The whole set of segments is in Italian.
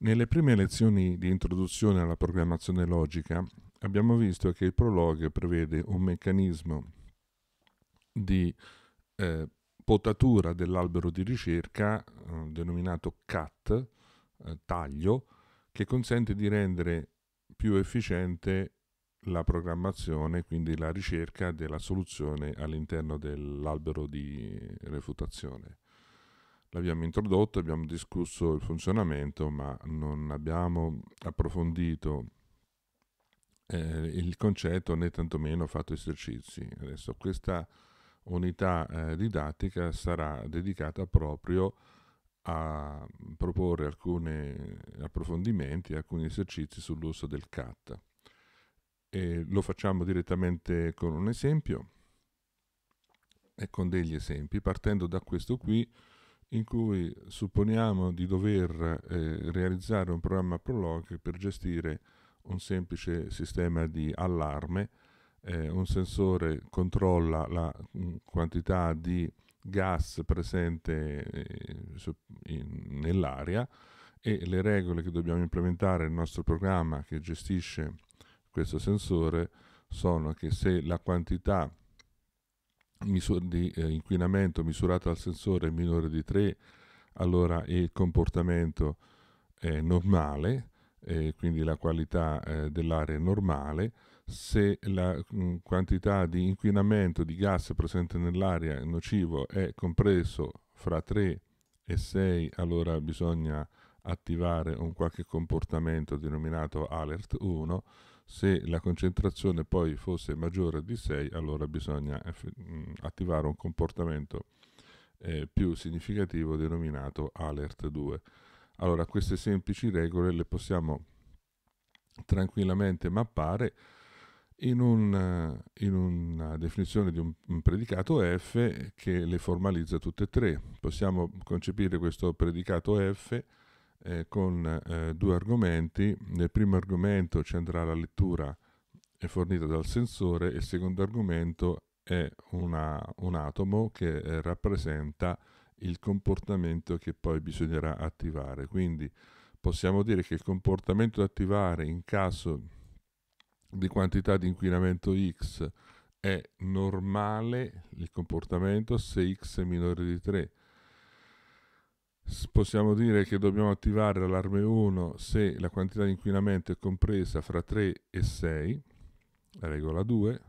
Nelle prime lezioni di introduzione alla programmazione logica abbiamo visto che il prologue prevede un meccanismo di eh, potatura dell'albero di ricerca eh, denominato CAT, eh, taglio, che consente di rendere più efficiente la programmazione, quindi la ricerca della soluzione all'interno dell'albero di refutazione l'abbiamo introdotto, abbiamo discusso il funzionamento, ma non abbiamo approfondito eh, il concetto né tantomeno fatto esercizi. Adesso questa unità eh, didattica sarà dedicata proprio a proporre alcuni approfondimenti, alcuni esercizi sull'uso del CAT. E lo facciamo direttamente con un esempio e con degli esempi, partendo da questo qui in cui supponiamo di dover eh, realizzare un programma Prolog per gestire un semplice sistema di allarme, eh, un sensore controlla la mm, quantità di gas presente eh, in, nell'aria e le regole che dobbiamo implementare nel nostro programma che gestisce questo sensore sono che se la quantità di eh, inquinamento misurato al sensore minore di 3, allora il comportamento è normale, eh, quindi la qualità eh, dell'aria è normale. Se la mh, mm, quantità di inquinamento di gas presente nell'aria nocivo è compreso fra 3 e 6, allora bisogna attivare un qualche comportamento denominato alert 1 se la concentrazione poi fosse maggiore di 6, allora bisogna eff- attivare un comportamento eh, più significativo denominato alert 2. Allora, queste semplici regole le possiamo tranquillamente mappare in, un, in una definizione di un, un predicato F che le formalizza tutte e tre. Possiamo concepire questo predicato F eh, con eh, due argomenti. Nel primo argomento ci andrà la lettura eh, fornita dal sensore e il secondo argomento è una, un atomo che eh, rappresenta il comportamento che poi bisognerà attivare. Quindi possiamo dire che il comportamento da attivare in caso di quantità di inquinamento X è normale il comportamento se X è minore di 3 possiamo dire che dobbiamo attivare l'allarme 1 se la quantità di inquinamento è compresa fra 3 e 6, regola 2.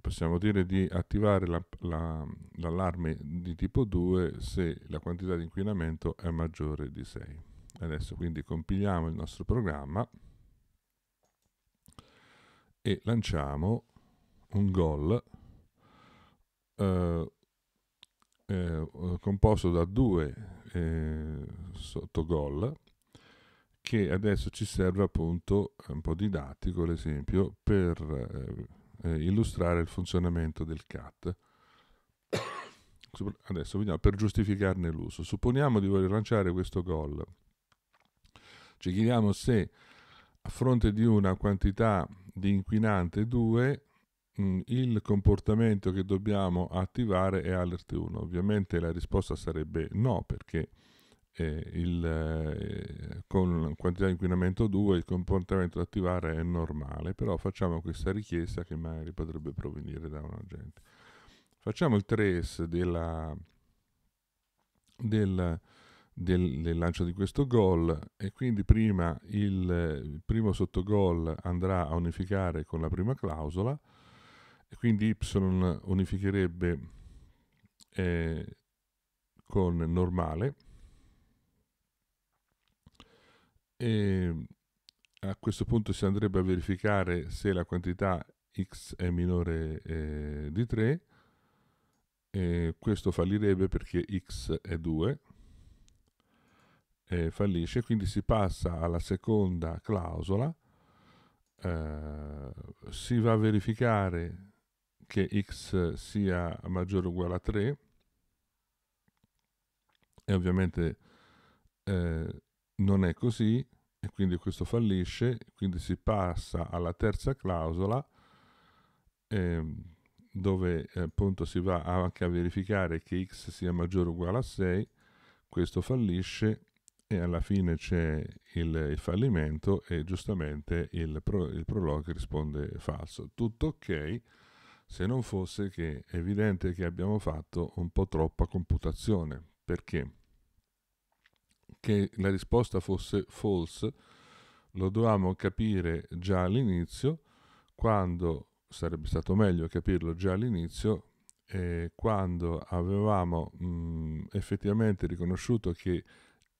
Possiamo dire di attivare la, la, l'allarme di tipo 2 se la quantità di inquinamento è maggiore di 6. Adesso quindi compiliamo il nostro programma e lanciamo un gol eh, eh, composto da due eh, sotto gol che adesso ci serve appunto un po' didattico l'esempio per eh, eh, illustrare il funzionamento del CAT adesso vediamo per giustificarne l'uso supponiamo di voler lanciare questo gol ci chiediamo se a fronte di una quantità di inquinante 2 Mm, il comportamento che dobbiamo attivare è alert 1. Ovviamente la risposta sarebbe no, perché eh, il, eh, con quantità di inquinamento 2 il comportamento da attivare è normale, però facciamo questa richiesta che magari potrebbe provenire da un agente. Facciamo il trace della, del, del, del, lancio di questo gol e quindi prima il, il primo sottogol andrà a unificare con la prima clausola e quindi y unificherebbe eh, con normale e a questo punto si andrebbe a verificare se la quantità x è minore eh, di 3 e questo fallirebbe perché x è 2 eh, fallisce quindi si passa alla seconda clausola eh, si va a verificare che x sia maggiore o uguale a 3 e ovviamente eh, non è così e quindi questo fallisce, quindi si passa alla terza clausola ehm, eh, dove appunto si va anche a verificare che x sia maggiore o uguale a 6, questo fallisce e alla fine c'è il, il, fallimento e giustamente il, pro, il prologo risponde falso. Tutto ok se non fosse che è evidente che abbiamo fatto un po' troppa computazione, perché che la risposta fosse false lo dovevamo capire già all'inizio, quando sarebbe stato meglio capirlo già all'inizio, eh, quando avevamo mh, mm, effettivamente riconosciuto che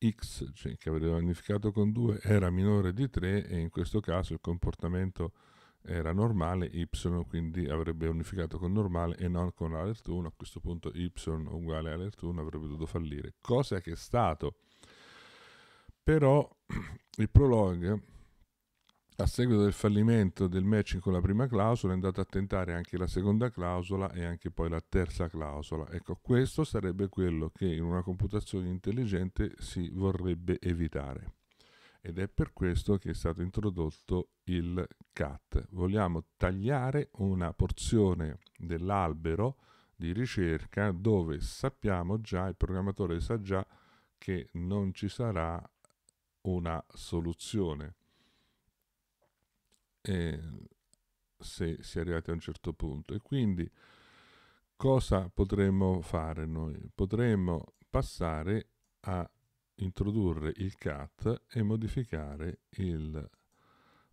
x, cioè che aveva magnificato con 2, era minore di 3 e in questo caso il comportamento era normale, y quindi avrebbe unificato con normale e non con alert 1, a questo punto y uguale alert 1 avrebbe dovuto fallire, cosa che è stato. Però il prologue, a seguito del fallimento del matching con la prima clausola, è andato a tentare anche la seconda clausola e anche poi la terza clausola. Ecco, questo sarebbe quello che in una computazione intelligente si vorrebbe evitare ed è per questo che è stato introdotto il CAT. Vogliamo tagliare una porzione dell'albero di ricerca dove sappiamo già, il programmatore sa già che non ci sarà una soluzione. E se si è arrivati a un certo punto. E quindi cosa potremmo fare noi? Potremmo passare a introdurre il CAT e modificare il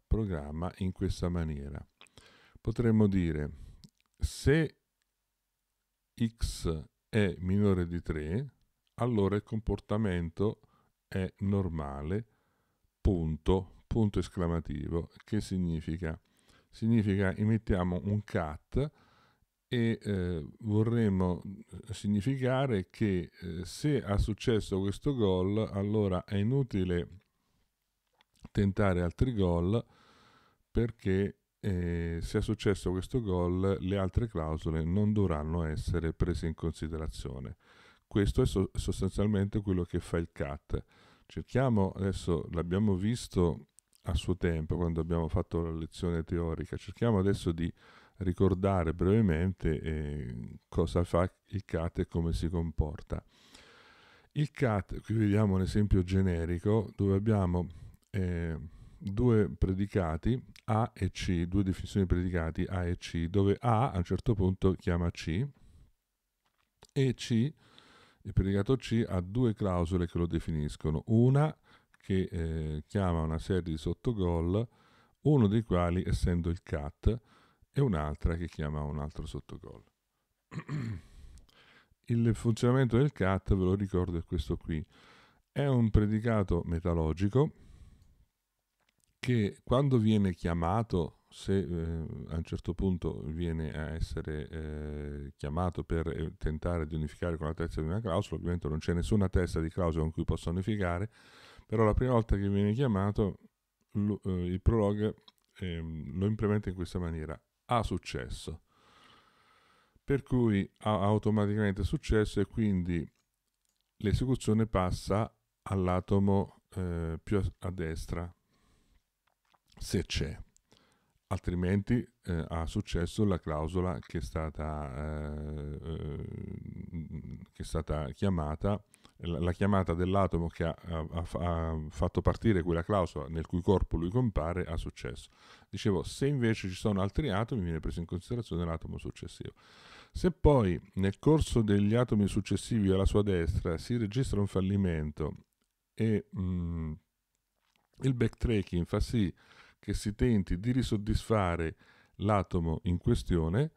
programma in questa maniera. Potremmo dire se x è minore di 3, allora il comportamento è normale, punto, punto esclamativo. Che significa? Significa emettiamo un cat e eh, vorremmo eh, significare che eh, se ha successo questo gol allora è inutile tentare altri gol perché eh, se è successo questo gol le altre clausole non dovranno essere prese in considerazione questo è so- sostanzialmente quello che fa il CAT cerchiamo adesso l'abbiamo visto a suo tempo quando abbiamo fatto la lezione teorica cerchiamo adesso di ricordare brevemente eh, cosa fa il CAT e come si comporta. Il CAT, qui vediamo un esempio generico dove abbiamo eh, due predicati A e C, due definizioni di predicati A e C, dove A a un certo punto chiama C e C, il predicato C ha due clausole che lo definiscono, una che eh, chiama una serie di sottogol, uno dei quali essendo il CAT, e un'altra che chiama un altro sottogol. Il funzionamento del cat, ve lo ricordo, è questo qui. È un predicato metalogico che quando viene chiamato, se eh, a un certo punto viene a essere eh, chiamato per eh, tentare di unificare con la testa di una clausola, ovviamente non c'è nessuna testa di clausola con cui possa unificare, però la prima volta che viene chiamato lo, eh, il prologue ehm, lo implementa in questa maniera ha successo. Per cui ha automaticamente successo e quindi l'esecuzione passa all'atomo eh, più a, destra, se c'è. Altrimenti eh, ha successo la clausola che è stata, eh, eh che è stata chiamata la chiamata dell'atomo che ha, ha, ha, fatto partire quella clausola nel cui corpo lui compare ha successo. Dicevo, se invece ci sono altri atomi viene preso in considerazione l'atomo successivo. Se poi nel corso degli atomi successivi alla sua destra si registra un fallimento e mh, mm, il backtracking fa sì che si tenti di risoddisfare l'atomo in questione,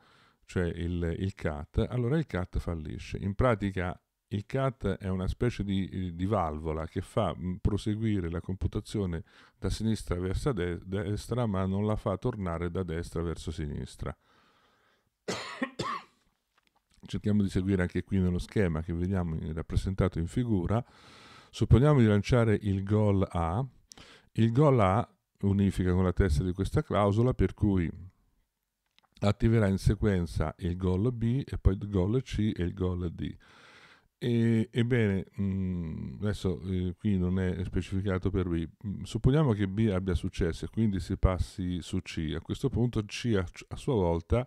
cioè il, il cat, allora il cat fallisce. In pratica il CAT è una specie di, eh, di valvola che fa proseguire la computazione da sinistra verso destra, ma non la fa tornare da destra verso sinistra. Cerchiamo di seguire anche qui nello schema che vediamo rappresentato in figura. Supponiamo di lanciare il gol A. Il gol A unifica con la testa di questa clausola per cui attiverà in sequenza il gol B e poi il gol C e il gol D. E, ebbene, mh, mm, adesso eh, qui non è specificato per B. Mm, supponiamo che B abbia successo e quindi si passi su C. A questo punto C a, a sua volta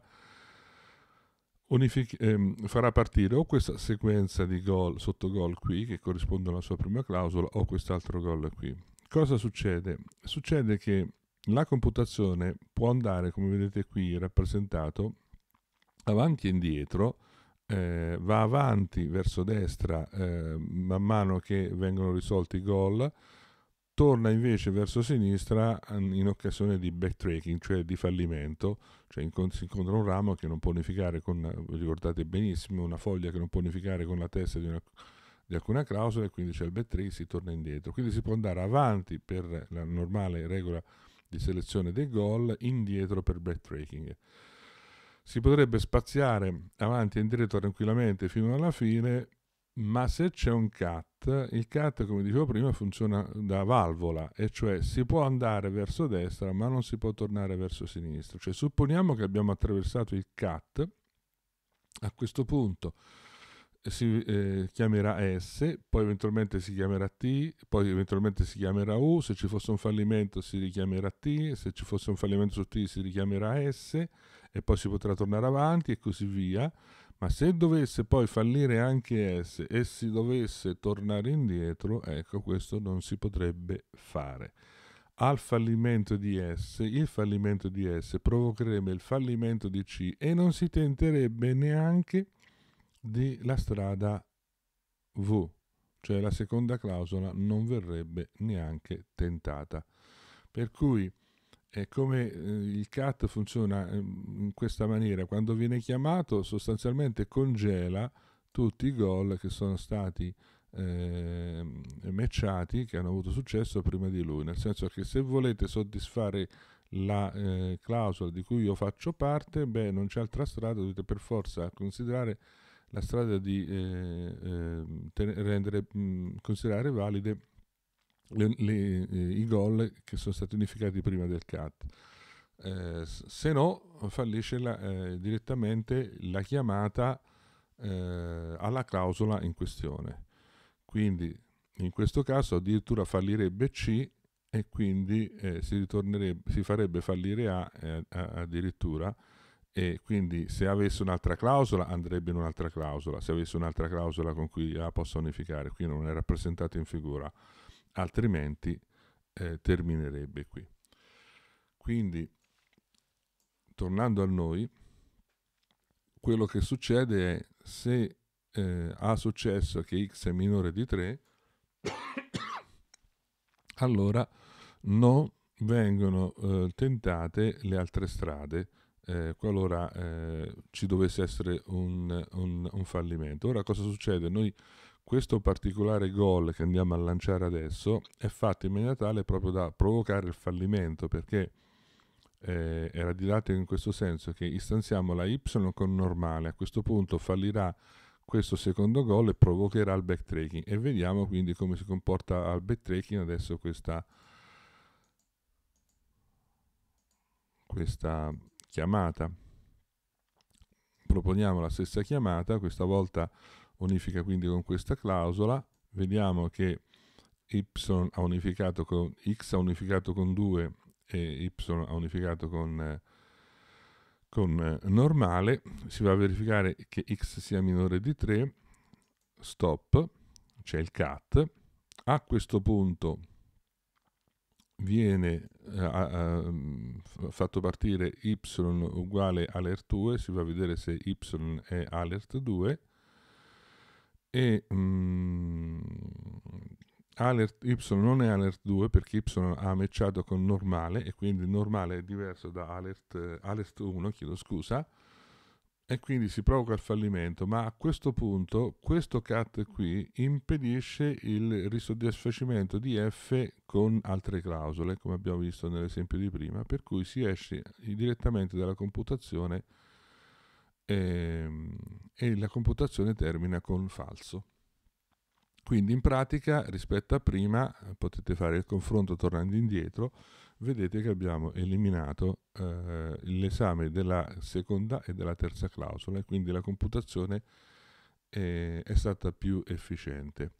unific- ehm, farà partire o questa sequenza di gol sotto gol qui che corrisponde alla sua prima clausola o quest'altro gol qui. Cosa succede? Succede che la computazione può andare, come vedete qui rappresentato, avanti e indietro eh, va avanti verso destra eh, man mano che vengono risolti i gol, torna invece verso sinistra mm, in occasione di backtracking, cioè di fallimento, cioè incont- si incontra un ramo che non può unificare con, eh, ricordate benissimo, una foglia che non può unificare con la testa di, una, di alcuna clausola e quindi c'è il backtracking, si torna indietro. Quindi si può andare avanti per la normale regola di selezione dei gol, indietro per backtracking si potrebbe spaziare avanti e indietro tranquillamente fino alla fine, ma se c'è un cat, il cat, come dicevo prima, funziona da valvola, e cioè si può andare verso destra, ma non si può tornare verso sinistra. Cioè, supponiamo che abbiamo attraversato il cat, a questo punto si eh, chiamerà S, poi eventualmente si chiamerà T, poi eventualmente si chiamerà U, se ci fosse un fallimento si richiamerà T, se ci fosse un fallimento su T si richiamerà S e poi si potrà tornare avanti e così via, ma se dovesse poi fallire anche S e si dovesse tornare indietro, ecco questo non si potrebbe fare. Al fallimento di S, il fallimento di S provocherebbe il fallimento di C e non si tenterebbe neanche la strada V, cioè la seconda clausola non verrebbe neanche tentata. Per cui è come eh, il CAT funziona ehm, in questa maniera, quando viene chiamato sostanzialmente congela tutti i gol che sono stati eh, matchati, che hanno avuto successo prima di lui, nel senso che se volete soddisfare la eh, clausola di cui io faccio parte, beh non c'è altra strada, dovete per forza considerare la strada di eh, eh, rendere, mh, considerare valide le, le, eh, i gol che sono stati unificati prima del CAT. Eh, se no fallisce la, eh, direttamente la chiamata eh, alla clausola in questione. Quindi in questo caso addirittura fallirebbe C e quindi eh, si, si, farebbe fallire eh, A addirittura e quindi se avesse un'altra clausola andrebbe in un'altra clausola, se avesse un'altra clausola con cui A possa unificare, qui non è rappresentato in figura altrimenti eh, terminerebbe qui. Quindi, tornando a noi, quello che succede è se eh, ha successo che x è minore di 3, allora non vengono eh, tentate le altre strade eh, qualora eh, ci dovesse essere un, un, un, fallimento. Ora cosa succede? Noi questo particolare gol che andiamo a lanciare adesso è fatto in maniera tale proprio da provocare il fallimento perché eh, era dilato in questo senso che istanziamo la Y con normale, a questo punto fallirà questo secondo gol e provocherà il backtracking e vediamo quindi come si comporta al backtracking adesso questa, questa chiamata. Proponiamo la stessa chiamata, questa volta unifica quindi con questa clausola, vediamo che y ha unificato con x ha unificato con 2 e y ha unificato con, con eh, normale, si va a verificare che x sia minore di 3, stop, c'è il cat, a questo punto viene eh, fatto partire y uguale alert 2, si va a vedere se y è alert 2, e mh, mm, alert y non è alert 2 perché y ha matchato con normale e quindi normale è diverso da alert, alert 1, chiedo scusa, e quindi si provoca il fallimento, ma a questo punto questo cat qui impedisce il risoddisfacimento di F con altre clausole, come abbiamo visto nell'esempio di prima, per cui si esce direttamente dalla computazione e, ehm, e la computazione termina con falso. Quindi in pratica rispetto a prima potete fare il confronto tornando indietro, vedete che abbiamo eliminato eh, l'esame della seconda e della terza clausola e quindi la computazione eh, è stata più efficiente.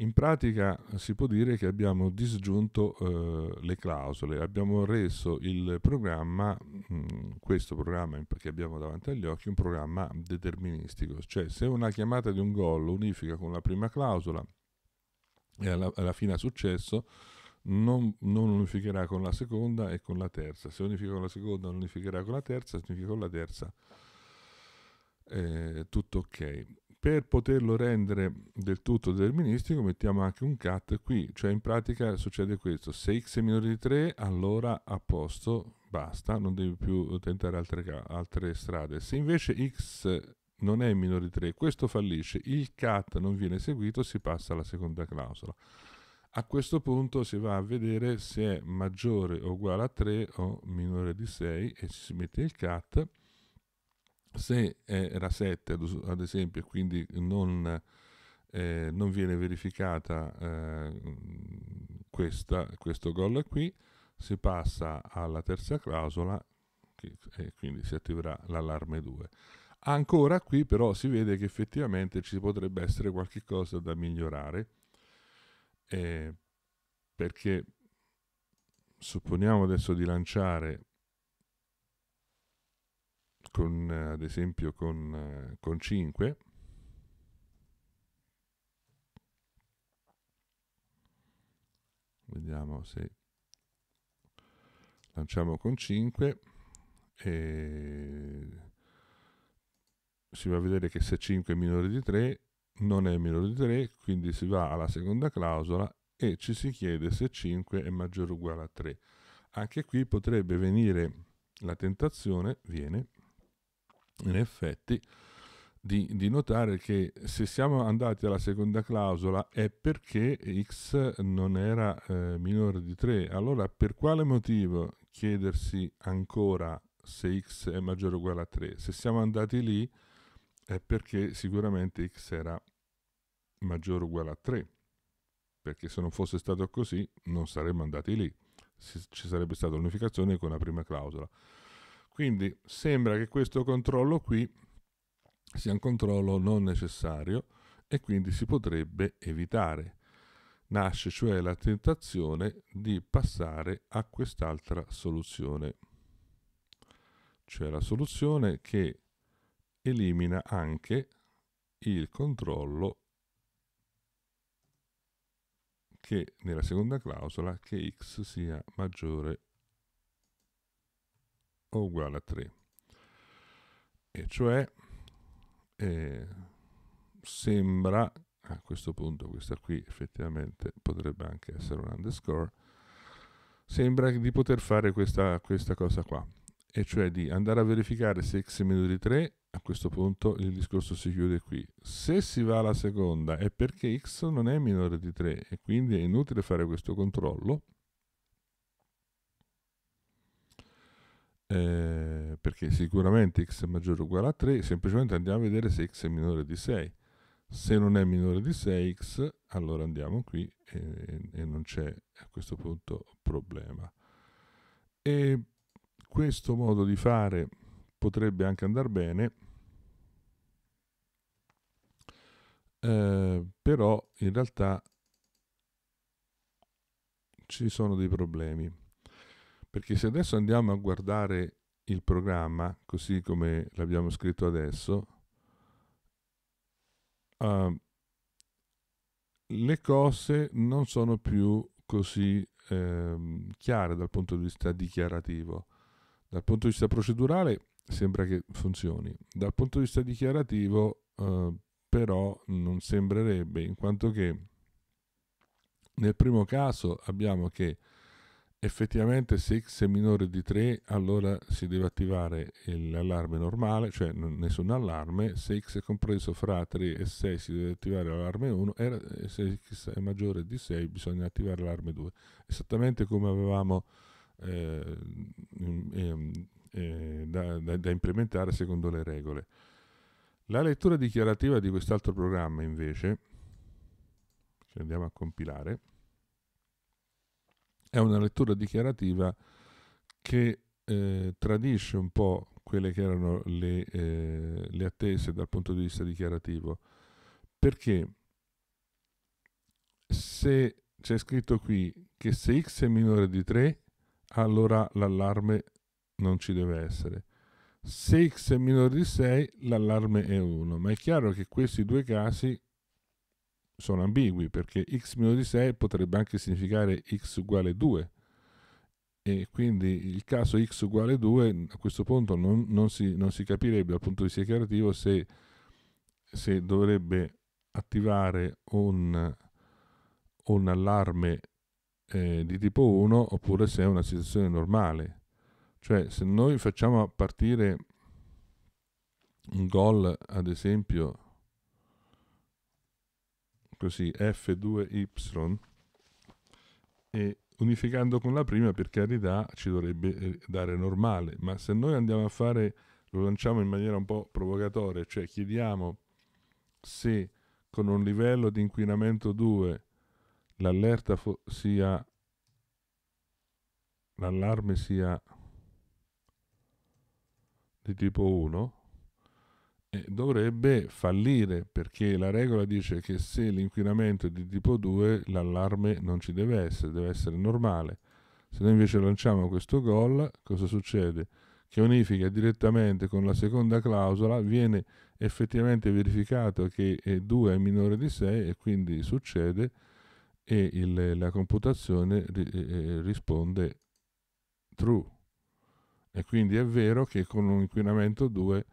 In pratica eh, si può dire che abbiamo disgiunto eh, le clausole, abbiamo reso il programma, mh, mm, questo programma che abbiamo davanti agli occhi, un programma deterministico, cioè se una chiamata di un gol unifica con la prima clausola e alla, alla fine ha successo, non, non, unificherà con la seconda e con la terza, se unifica con la seconda non unificherà con la terza, significa unifica con la terza eh, tutto ok per poterlo rendere del tutto deterministico mettiamo anche un cat qui, cioè in pratica succede questo, se x è minore di 3 allora a posto, basta, non devi più tentare altre, altre strade, se invece x non è minore di 3, questo fallisce, il cat non viene eseguito, si passa alla seconda clausola. A questo punto si va a vedere se è maggiore o uguale a 3 o minore di 6 e si mette il cat se era 7 ad esempio e quindi non, eh, non, viene verificata eh, questa, questo gol qui, si passa alla terza clausola che, e eh, quindi si attiverà l'allarme 2. Ancora qui però si vede che effettivamente ci potrebbe essere qualche cosa da migliorare eh, perché supponiamo adesso di lanciare con, eh, ad esempio con, eh, con 5 vediamo se lanciamo con 5 e si va a vedere che se 5 è minore di 3 non è minore di 3 quindi si va alla seconda clausola e ci si chiede se 5 è maggiore o uguale a 3 anche qui potrebbe venire la tentazione viene in effetti di, di, notare che se siamo andati alla seconda clausola è perché x non era eh, minore di 3. Allora per quale motivo chiedersi ancora se x è maggiore o uguale a 3? Se siamo andati lì è perché sicuramente x era maggiore o uguale a 3. Perché se non fosse stato così non saremmo andati lì. ci sarebbe stata l'unificazione con la prima clausola. Quindi sembra che questo controllo qui sia un controllo non necessario e quindi si potrebbe evitare. Nasce cioè la tentazione di passare a quest'altra soluzione, cioè la soluzione che elimina anche il controllo che nella seconda clausola che x sia maggiore o uguale a 3. E cioè eh, sembra, a questo punto questa qui effettivamente potrebbe anche essere un underscore, sembra di poter fare questa, questa cosa qua, e cioè di andare a verificare se x è meno di 3 a questo punto il discorso si chiude qui. Se si va alla seconda è perché x non è minore di 3 e quindi è inutile fare questo controllo eh, perché sicuramente x è maggiore o uguale a 3, semplicemente andiamo a vedere se x è minore di 6. Se non è minore di 6x, allora andiamo qui e, e non c'è a questo punto problema. E questo modo di fare potrebbe anche andare bene, eh, però in realtà ci sono dei problemi. Perché se adesso andiamo a guardare il programma, così come l'abbiamo scritto adesso, uh, le cose non sono più così eh, chiare dal punto di vista dichiarativo. Dal punto di vista procedurale sembra che funzioni, dal punto di vista dichiarativo eh, però non sembrerebbe, in quanto che nel primo caso abbiamo che effettivamente se x è minore di 3 allora si deve attivare l'allarme normale, cioè nessun allarme, se x è compreso fra 3 e 6 si deve attivare l'allarme 1 e se x è maggiore di 6 bisogna attivare l'allarme 2, esattamente come avevamo eh, ehm, eh, da, da, da implementare secondo le regole. La lettura dichiarativa di quest'altro programma invece, ci andiamo a compilare, è una lettura dichiarativa che eh, tradisce un po' quelle che erano le, eh, le, attese dal punto di vista dichiarativo, perché se c'è scritto qui che se x è minore di 3, allora l'allarme non ci deve essere. Se x è minore di 6, l'allarme è 1, ma è chiaro che questi due casi sono ambigui perché x meno di 6 potrebbe anche significare x uguale 2 e quindi il caso x uguale 2 a questo punto non, non, si, non si, capirebbe dal punto di vista creativo se, se dovrebbe attivare un, un allarme eh, di tipo 1 oppure se è una situazione normale cioè se noi facciamo partire un gol ad esempio così F2Y e unificando con la prima per carità ci dovrebbe eh, dare normale, ma se noi andiamo a fare, lo lanciamo in maniera un po' provocatoria, cioè chiediamo se con un livello di inquinamento 2 l'allerta sia l'allarme sia di tipo 1 dovrebbe fallire perché la regola dice che se l'inquinamento è di tipo 2 l'allarme non ci deve essere, deve essere normale. Se noi invece lanciamo questo gol, cosa succede? Che unifica direttamente con la seconda clausola, viene effettivamente verificato che 2 è minore di 6 e quindi succede e il, la computazione eh, eh, risponde true. E quindi è vero che con un inquinamento 2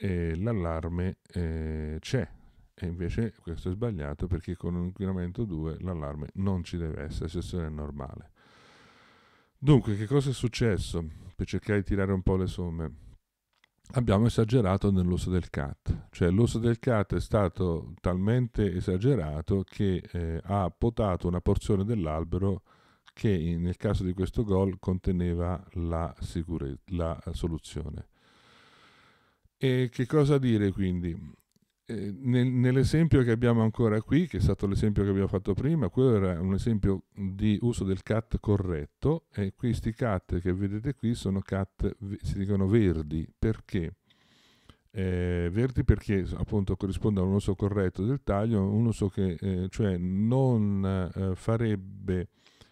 eh, l'allarme eh, c'è. E invece questo è sbagliato perché con un inquinamento 2 l'allarme non ci deve essere, se è normale. Dunque, che cosa è successo? Per cercare di tirare un po' le somme. Abbiamo esagerato nell'uso del CAT, cioè l'uso del CAT è stato talmente esagerato che eh, ha potato una porzione dell'albero che nel caso di questo gol conteneva la, la soluzione. E che cosa dire quindi? Eh, nel, nell'esempio che abbiamo ancora qui, che è stato l'esempio che abbiamo fatto prima, quello era un esempio di uso del cat corretto e questi cat che vedete qui sono cat, si dicono verdi, perché? Eh, verdi perché appunto corrisponde a un uso corretto del taglio, un uso che eh, cioè non eh, farebbe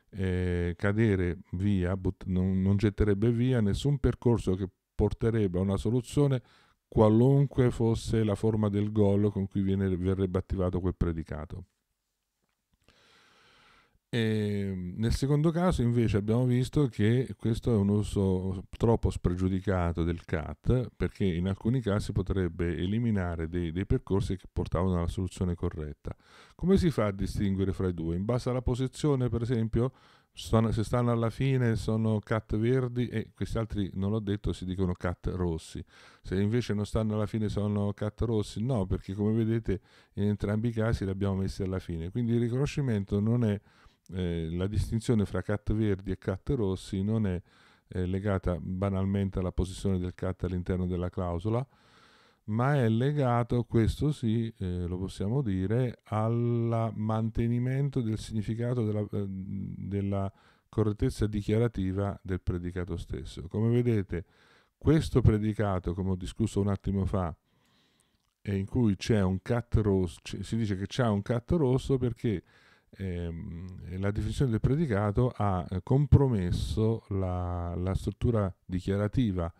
eh, cadere via, but- non, non getterebbe via nessun percorso che porterebbe a una soluzione qualunque fosse la forma del gol con cui viene, verrebbe attivato quel predicato. E nel secondo caso invece abbiamo visto che questo è un uso troppo spregiudicato del CAT perché in alcuni casi potrebbe eliminare dei, dei percorsi che portavano alla soluzione corretta. Come si fa a distinguere fra i due? In base alla posizione per esempio sono, se stanno alla fine sono cat verdi e questi altri non l'ho detto si dicono cat rossi se invece non stanno alla fine sono cat rossi no perché come vedete in entrambi i casi li abbiamo messi alla fine quindi il riconoscimento non è eh, la distinzione fra cat verdi e cat rossi non è eh, legata banalmente alla posizione del cat all'interno della clausola ma è legato, questo sì, eh, lo possiamo dire, al mantenimento del significato della, eh, della correttezza dichiarativa del predicato stesso. Come vedete, questo predicato, come ho discusso un attimo fa, è in cui c'è un cat rosso, si dice che c'è un cat rosso perché ehm, la definizione del predicato ha eh, compromesso la, la struttura dichiarativa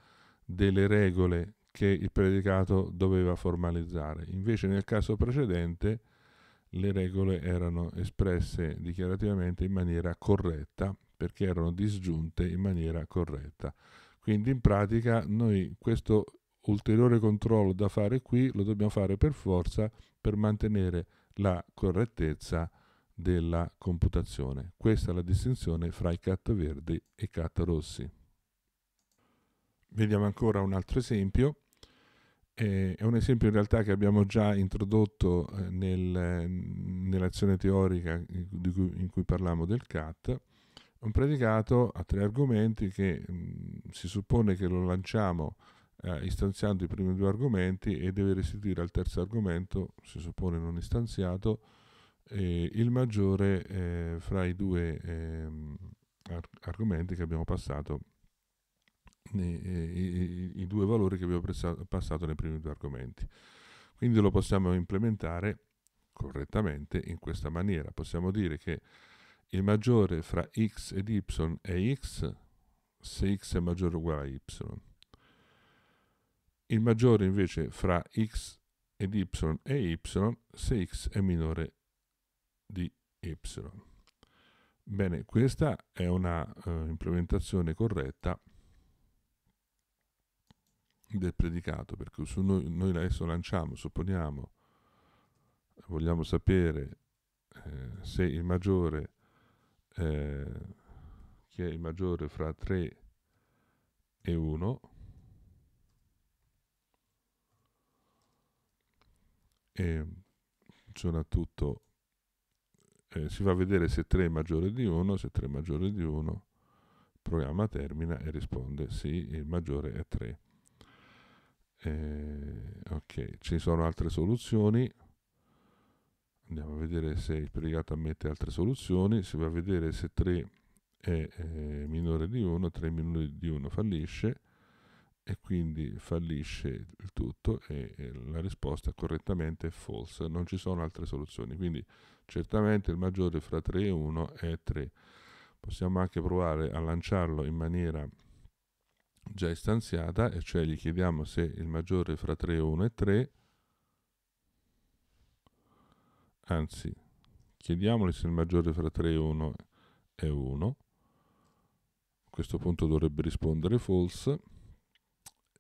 delle regole che il predicato doveva formalizzare. Invece nel caso precedente le regole erano espresse dichiarativamente in maniera corretta perché erano disgiunte in maniera corretta. Quindi in pratica noi questo ulteriore controllo da fare qui lo dobbiamo fare per forza per mantenere la correttezza della computazione. Questa è la distinzione fra i cat verdi e i cat rossi. Vediamo ancora un altro esempio. Eh, è un esempio in realtà che abbiamo già introdotto eh, nel, nell'azione teorica in cui, in cui parlavamo del CAT, un predicato a tre argomenti che mh, mm, si suppone che lo lanciamo eh, istanziando i primi due argomenti e deve restituire al terzo argomento, si suppone non istanziato, eh, il maggiore fra i due ehm, argomenti che abbiamo passato eh, i, i, i due valori che abbiamo passato nei primi due argomenti. Quindi lo possiamo implementare correttamente in questa maniera. Possiamo dire che il maggiore fra x ed y è x se x è maggiore o uguale a y. Il maggiore invece fra x ed y è y se x è minore di y. Bene, questa è una uh, implementazione corretta del predicato, perché su noi, noi adesso lanciamo, supponiamo, vogliamo sapere eh, se il maggiore, eh, chi è il maggiore fra 3 e 1, e soprattutto eh, si va a vedere se 3 è maggiore di 1, se 3 è maggiore di 1, il programma termina e risponde sì, il maggiore è 3. Eh, ok, ci sono altre soluzioni. Andiamo a vedere se il pregato ammette altre soluzioni. Si va a vedere se 3 è eh, minore di 1, 3 minore di 1 fallisce e quindi fallisce il tutto e, e la risposta correttamente è false, non ci sono altre soluzioni, quindi certamente il maggiore fra 3 e 1 è 3. Possiamo anche provare a lanciarlo in maniera già istanziata, e cioè gli chiediamo se il maggiore fra 3 e 1 è 3, anzi, chiediamole se il maggiore fra 3 e 1 è 1, a questo punto dovrebbe rispondere false,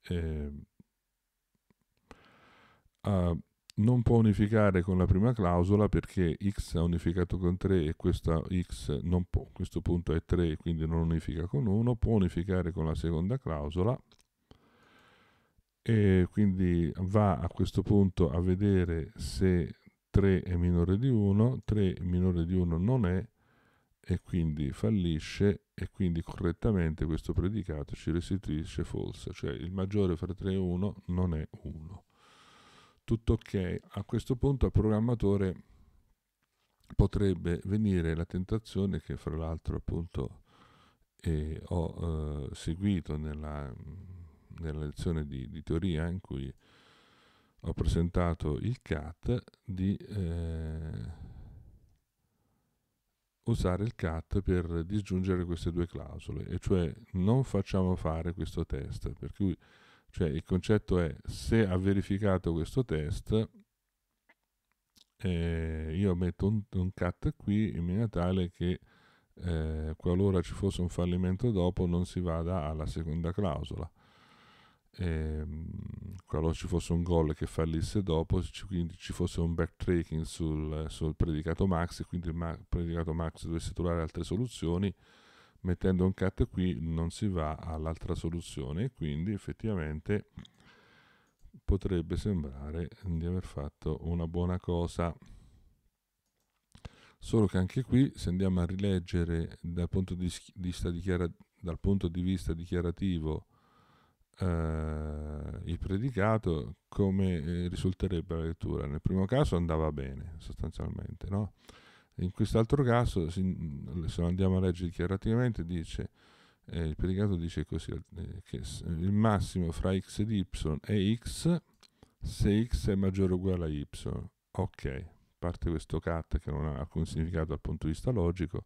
eh, a non può unificare con la prima clausola perché x è unificato con 3 e questa x non può, questo punto è 3 e quindi non unifica con 1, può unificare con la seconda clausola e quindi va a questo punto a vedere se 3 è minore di 1, 3 minore di 1 non è e quindi fallisce e quindi correttamente questo predicato ci restituisce false, cioè il maggiore fra 3 e 1 non è 1 tutto ok. A questo punto al programmatore potrebbe venire la tentazione che fra l'altro appunto eh, ho eh, seguito nella, nella lezione di, di, teoria in cui ho presentato il CAT di eh, usare il CAT per disgiungere queste due clausole e cioè non facciamo fare questo test per cui cioè il concetto è se ha verificato questo test, eh, io metto un, un, cut qui in maniera tale che eh, qualora ci fosse un fallimento dopo non si vada alla seconda clausola. Eh, qualora ci fosse un gol che fallisse dopo, ci, quindi ci fosse un backtracking sul, sul predicato max, e quindi il ma- predicato max dovesse trovare altre soluzioni, mettendo un cat qui non si va all'altra soluzione quindi effettivamente potrebbe sembrare di aver fatto una buona cosa solo che anche qui se andiamo a rileggere dal punto di vista, dichiara- dal punto di vista dichiarativo eh, il predicato come eh, risulterebbe la lettura nel primo caso andava bene sostanzialmente no? In quest'altro caso, mm, se lo andiamo a leggere dichiarativamente, dice, eh, il predicato dice così, eh, che eh, il massimo fra x ed y è x se x è maggiore o uguale a y. Ok, parte questo cat che non ha alcun significato dal punto di vista logico,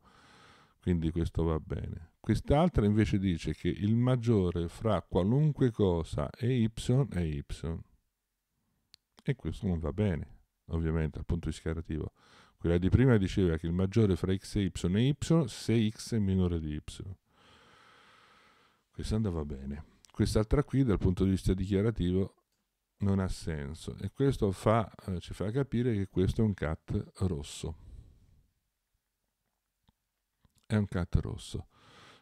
quindi questo va bene. Quest'altra invece dice che il maggiore fra qualunque cosa è y è y. E questo non va bene, ovviamente, dal punto di vista dichiarativo. Quella di prima diceva che il maggiore fra x e y è y se x è minore di y. Questa andava bene. Quest'altra qui dal punto di vista dichiarativo non ha senso e questo fa, eh, ci fa capire che questo è un cat rosso. È un cat rosso.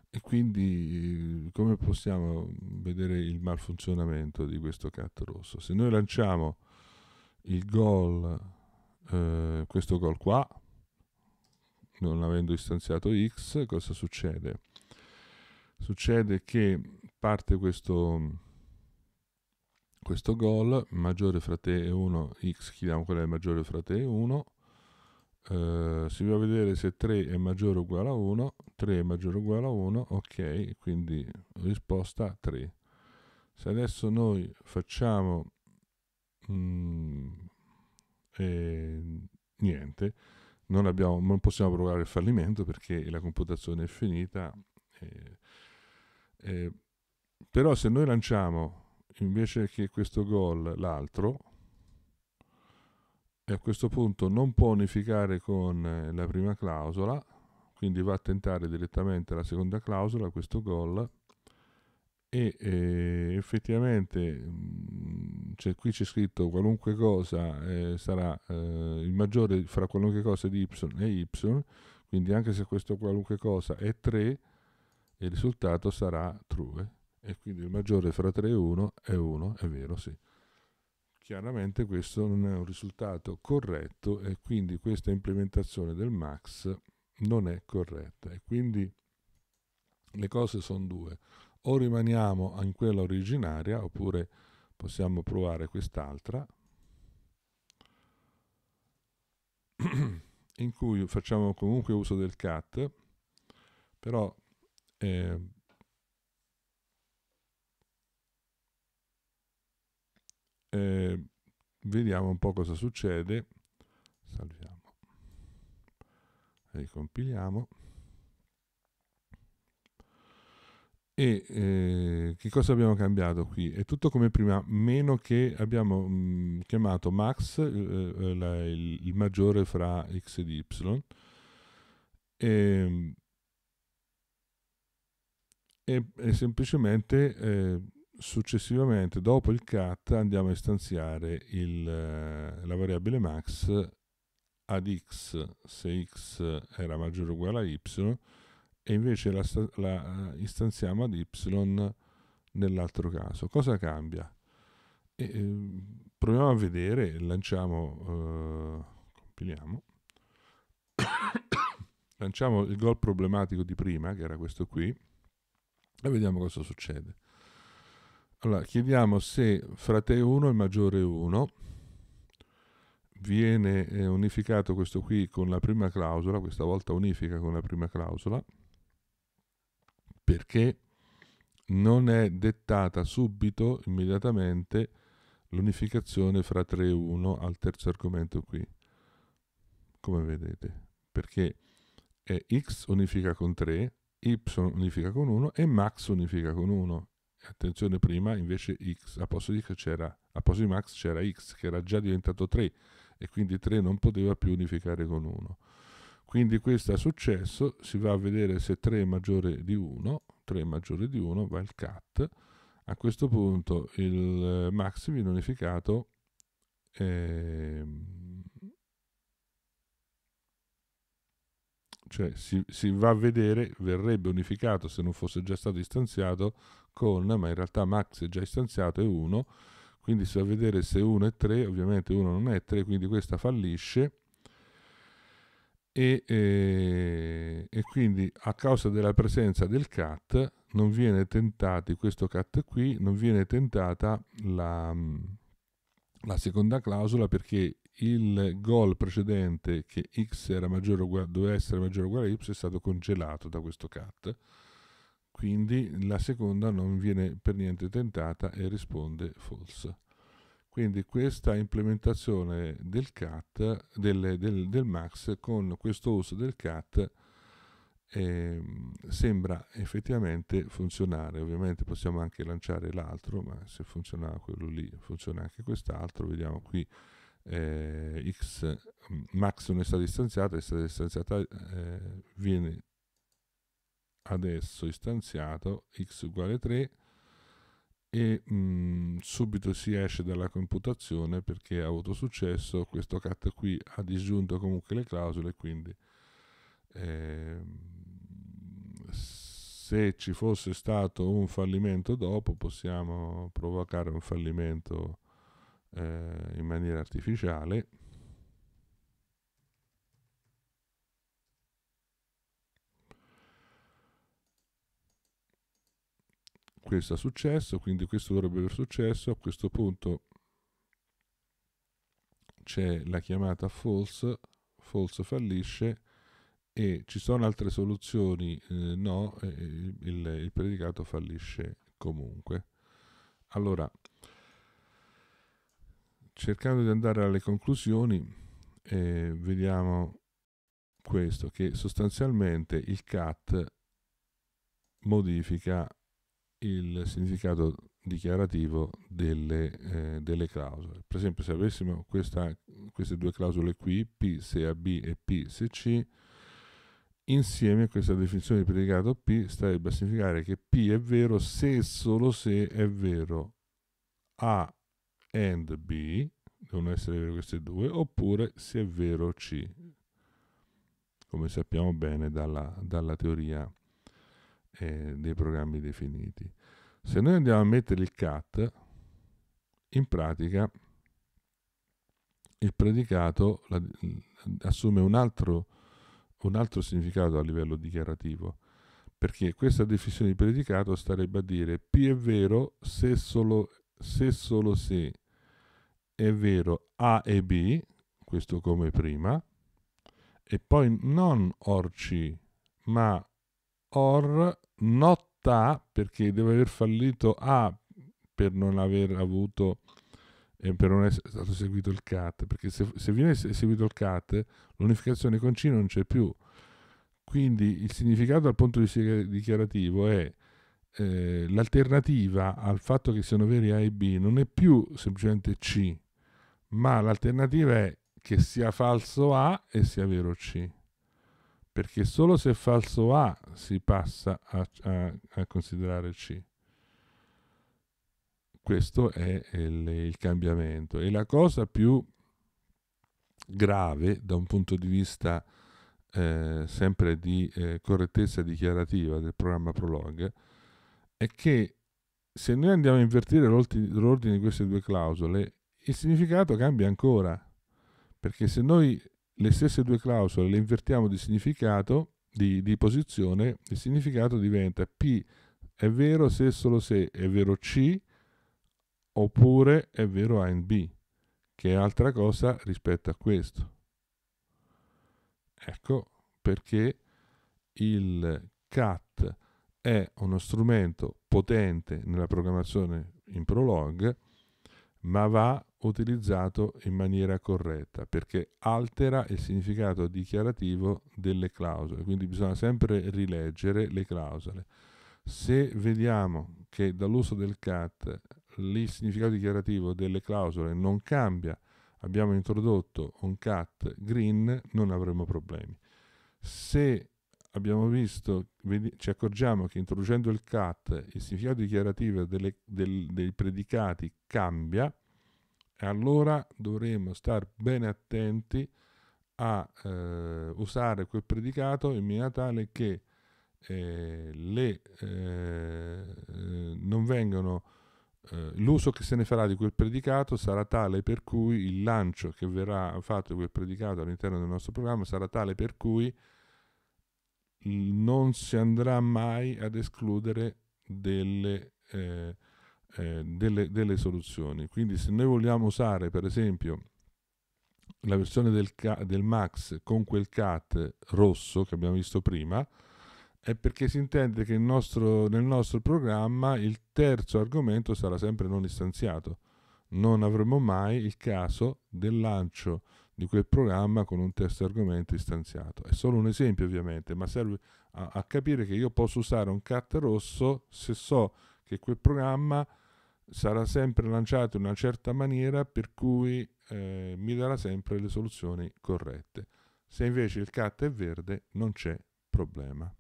E quindi eh, come possiamo vedere il malfunzionamento di questo cat rosso? Se noi lanciamo il gol eh, questo gol qua, non avendo istanziato X, cosa succede? Succede che parte questo, questo gol, maggiore fra te e 1, X chiediamo qual è maggiore fra te e 1, eh, si va a vedere se 3 è maggiore o uguale a 1, 3 è maggiore o uguale a 1, ok, quindi risposta 3. Se adesso noi facciamo, mh, mm, e niente, non, abbiamo, non possiamo provare il fallimento perché la computazione è finita. E, e, però se noi lanciamo invece che questo gol l'altro, e a questo punto non può unificare con eh, la prima clausola, quindi va a tentare direttamente la seconda clausola, questo gol, e eh, effettivamente mh, mm, cioè, qui c'è scritto qualunque cosa eh, sarà eh, il maggiore fra qualunque cosa di y e y quindi anche se questo qualunque cosa è 3 il risultato sarà true e quindi il maggiore fra 3 e 1 è 1 è vero sì chiaramente questo non è un risultato corretto e quindi questa implementazione del max non è corretta e quindi le cose sono due o rimaniamo in quella originaria oppure possiamo provare quest'altra in cui facciamo comunque uso del cat però eh, eh, vediamo un po' cosa succede salviamo ricompiliamo E eh, che cosa abbiamo cambiato qui? È tutto come prima, meno che abbiamo mh, mm, chiamato max eh, eh, la, il, il, maggiore fra x ed y. E, ehm, e, e semplicemente eh, successivamente, dopo il cat, andiamo a istanziare il, eh, la variabile max ad x se x era maggiore o uguale a y e invece la, la eh, istanziamo ad y nell'altro caso. Cosa cambia? E, eh, proviamo a vedere, lanciamo, eh, compiliamo, lanciamo il gol problematico di prima, che era questo qui, e vediamo cosa succede. Allora, chiediamo se frate 1 è maggiore 1, viene eh, unificato questo qui con la prima clausola, questa volta unifica con la prima clausola, perché non è dettata subito, immediatamente, l'unificazione fra 3 e 1 al terzo argomento qui, come vedete, perché x unifica con 3, y unifica con 1 e max unifica con 1. Attenzione prima, invece x, a posto di, c'era, a posto di max c'era x che era già diventato 3 e quindi 3 non poteva più unificare con 1. Quindi questo è successo, si va a vedere se 3 è maggiore di 1, 3 è maggiore di 1 va il cat. A questo punto il eh, max viene unificato eh, cioè si, si, va a vedere, verrebbe unificato se non fosse già stato istanziato con, ma in realtà max è già istanziato, è 1, quindi si va a vedere se 1 è 3, ovviamente 1 non è 3, quindi questa fallisce, e, eh, e, quindi a causa della presenza del cat non viene tentati questo cat qui non viene tentata la, mm, la seconda clausola perché il gol precedente che x era maggiore uguale, doveva essere maggiore o uguale a y è stato congelato da questo cat quindi la seconda non viene per niente tentata e risponde false quindi questa implementazione del CAT, del, del, del MAX con questo uso del CAT eh, sembra effettivamente funzionare. Ovviamente possiamo anche lanciare l'altro, ma se funzionava quello lì funziona anche quest'altro. Vediamo qui eh, X Max non è stata istanziata, è stata istanziata, eh, viene adesso istanziato x uguale 3 e mh, mm, subito si esce dalla computazione perché ha avuto successo, questo cat qui ha disgiunto comunque le clausole, quindi eh, se ci fosse stato un fallimento dopo possiamo provocare un fallimento eh, in maniera artificiale questo ha successo, quindi questo dovrebbe aver successo, a questo punto c'è la chiamata false, false fallisce e ci sono altre soluzioni, eh, no, eh, il, il predicato fallisce comunque. Allora, cercando di andare alle conclusioni, eh, vediamo questo, che sostanzialmente il CAT modifica il significato dichiarativo delle, eh, delle, clausole. Per esempio, se avessimo questa, queste due clausole qui, P se A B e P se C, insieme a questa definizione di predicato P starebbe a significare che P è vero se e solo se è vero A and B, devono essere vere queste due, oppure se è vero C, come sappiamo bene dalla, dalla teoria eh, dei programmi definiti. Se noi andiamo a mettere il cat, in pratica il predicato la, assume un altro, un altro significato a livello dichiarativo, perché questa definizione di predicato starebbe a dire P è vero se solo se, solo se è vero A e B, questo come prima, e poi non or C, ma or Notta perché deve aver fallito A per non aver avuto e per non essere stato seguito il CAT, perché se, se viene seguito il CAT l'unificazione con C non c'è più. Quindi il significato dal punto di vista dichiarativo è eh, l'alternativa al fatto che siano veri A e B non è più semplicemente C, ma l'alternativa è che sia falso A e sia vero C perché solo se è falso A si passa a, a, a considerare C. Questo è il, il cambiamento. E la cosa più grave da un punto di vista eh, sempre di eh, correttezza dichiarativa del programma Prolog è che se noi andiamo a invertire l'ordine di queste due clausole, il significato cambia ancora. Perché se noi le stesse due clausole le invertiamo di significato, di, di posizione, il significato diventa P è vero se solo se è vero C oppure è vero A in B, che è altra cosa rispetto a questo. Ecco perché il CAT è uno strumento potente nella programmazione in Prolog ma va utilizzato in maniera corretta perché altera il significato dichiarativo delle clausole, quindi bisogna sempre rileggere le clausole. Se vediamo che dall'uso del CAT il significato dichiarativo delle clausole non cambia, abbiamo introdotto un CAT green, non avremo problemi. Se abbiamo visto, ci accorgiamo che introducendo il CAT il significato dichiarativo delle, del, dei predicati cambia, e allora dovremmo stare bene attenti a eh, usare quel predicato in maniera tale che eh, le, eh, eh vengano, eh, l'uso che se ne farà di quel predicato sarà tale per cui il lancio che verrà fatto di quel predicato all'interno del nostro programma sarà tale per cui non si andrà mai ad escludere delle, eh, eh, delle, delle soluzioni. Quindi se noi vogliamo usare per esempio la versione del, del, Max con quel cat rosso che abbiamo visto prima, è perché si intende che nostro, nel nostro programma il terzo argomento sarà sempre non istanziato. Non avremo mai il caso del lancio di quel programma con un testo argomento istanziato. È solo un esempio ovviamente, ma serve a, a capire che io posso usare un cat rosso se so che quel programma sarà sempre lanciato in una certa maniera per cui eh, mi darà sempre le soluzioni corrette. Se invece il cat è verde non c'è problema.